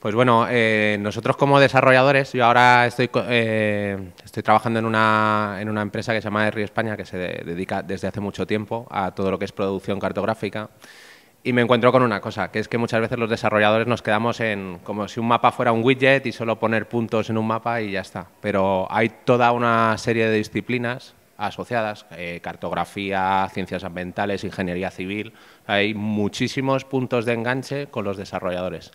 Pues bueno, eh, nosotros como desarrolladores, yo ahora estoy, eh, estoy trabajando en una, empresa que se llama Río España, que se dedica desde hace mucho tiempo a todo lo que es producción cartográfica. Y me encuentro con una cosa, que es que muchas veces los desarrolladores nos quedamos en como si un mapa fuera un widget y solo poner puntos en un mapa y ya está. Pero hay toda una serie de disciplinas asociadas, eh, cartografía, ciencias ambientales, ingeniería civil, hay muchísimos puntos de enganche con los desarrolladores.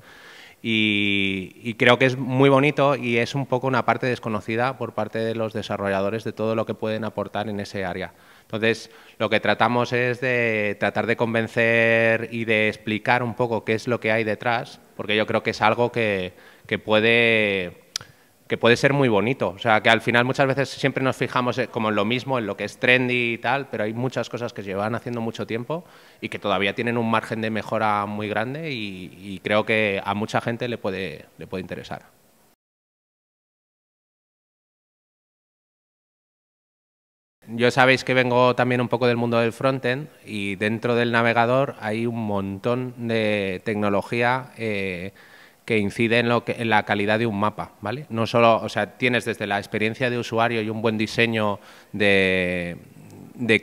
Y, creo que es muy bonito y es un poco una parte desconocida por parte de los desarrolladores de todo lo que pueden aportar en ese área. Entonces, lo que tratamos es de tratar de convencer y de explicar un poco qué es lo que hay detrás, porque yo creo que es algo que puede que puede ser muy bonito. O sea, que al final muchas veces siempre nos fijamos eh, como en lo mismo, en lo que es trendy y tal, pero hay muchas cosas que se llevan haciendo mucho tiempo y que todavía tienen un margen de mejora muy grande y, creo que a mucha gente le puede, le puede interesar. Yo sabéis que vengo también un poco del mundo del frontend y dentro del navegador hay un montón de tecnología. Eh, que incide en, lo que, en la calidad de un mapa, ¿vale? No solo, o sea, tienes desde la experiencia de usuario y un buen diseño de,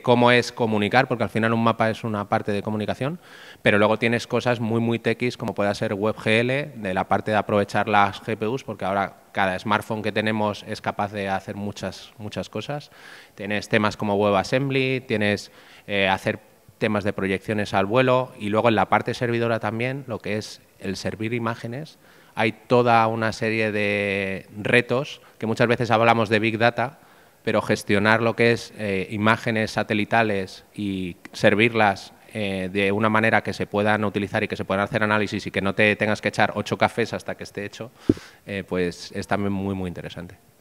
cómo es comunicar, porque al final un mapa es una parte de comunicación, pero luego tienes cosas muy, muy techis como pueda ser WebGL, de la parte de aprovechar las GPUs, porque ahora cada smartphone que tenemos es capaz de hacer muchas, muchas cosas. Tienes temas como WebAssembly, tienes eh, hacer temas de proyecciones al vuelo y luego en la parte servidora también, lo que es el servir imágenes, hay toda una serie de retos que muchas veces hablamos de Big Data, pero gestionar lo que es eh, imágenes satelitales y servirlas eh, de una manera que se puedan utilizar y que se puedan hacer análisis y que no te tengas que echar ocho cafés hasta que esté hecho, eh, pues es también muy, muy interesante.